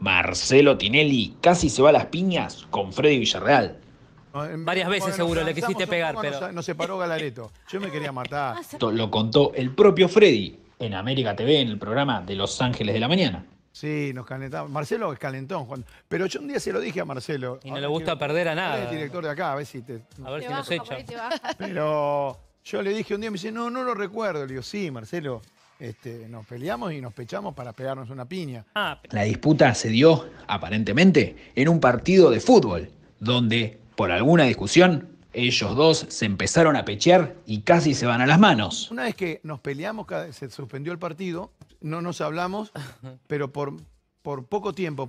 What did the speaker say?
Marcelo Tinelli casi se va a las piñas con Freddy Villarreal. Varias veces seguro le quisiste pegar, pero... se paró Galareto. Yo me quería matar. Esto lo contó el propio Freddy en América TV, en el programa de Los Ángeles de la Mañana. Sí, nos calentamos. Marcelo es calentón, Juan. Pero yo un día se lo dije a Marcelo. Y no le gusta perder a nada. El director de acá, a ver si te... A ver si nos echa. Pero yo le dije un día, me dice, no, no lo recuerdo. Le digo, sí, Marcelo, este, nos peleamos y nos pechamos para pegarnos una piña. Ah, La disputa se dio, aparentemente, en un partido de fútbol, donde, por alguna discusión, ellos dos se empezaron a pechear y casi se van a las manos. Una vez que nos peleamos, se suspendió el partido, no nos hablamos, pero por, por poco tiempo.